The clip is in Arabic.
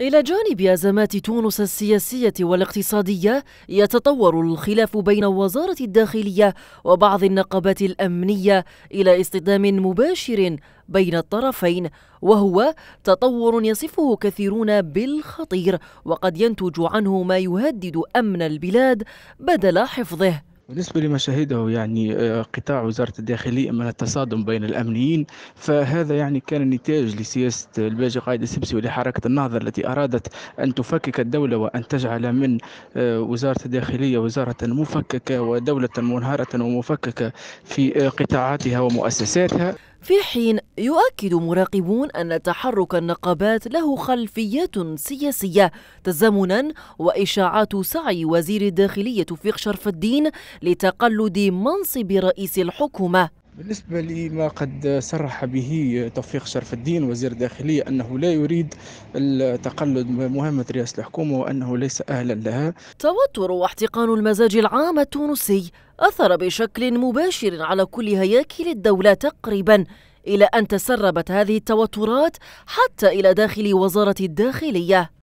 إلى جانب أزمات تونس السياسية والاقتصادية يتطور الخلاف بين وزارة الداخلية وبعض النقابات الأمنية إلى اصطدام مباشر بين الطرفين وهو تطور يصفه كثيرون بالخطير وقد ينتج عنه ما يهدد أمن البلاد بدل حفظه بالنسبة لما شهده يعني آه، قطاع وزارة الداخلية من التصادم بين الأمنيين فهذا يعني كان نتاج لسياسة الباجي قائد السبسي ولحركة النهضة التي أرادت أن تفكك الدولة وأن تجعل من آه، وزارة الداخلية وزارة مفككة ودولة منهارة ومفككة في آه، قطاعاتها ومؤسساتها في حين يؤكد مراقبون أن تحرك النقابات له خلفيات سياسية تزامنا وإشاعات سعي وزير الداخلية توفيق شرف الدين لتقلد منصب رئيس الحكومة بالنسبة لما قد صرح به توفيق شرف الدين وزير الداخلية أنه لا يريد التقلد مهمة رئاسة الحكومة وأنه ليس أهلا لها توتر واحتقان المزاج العام التونسي أثر بشكل مباشر على كل هياكل الدولة تقريبا إلى أن تسربت هذه التوترات حتى إلى داخل وزارة الداخلية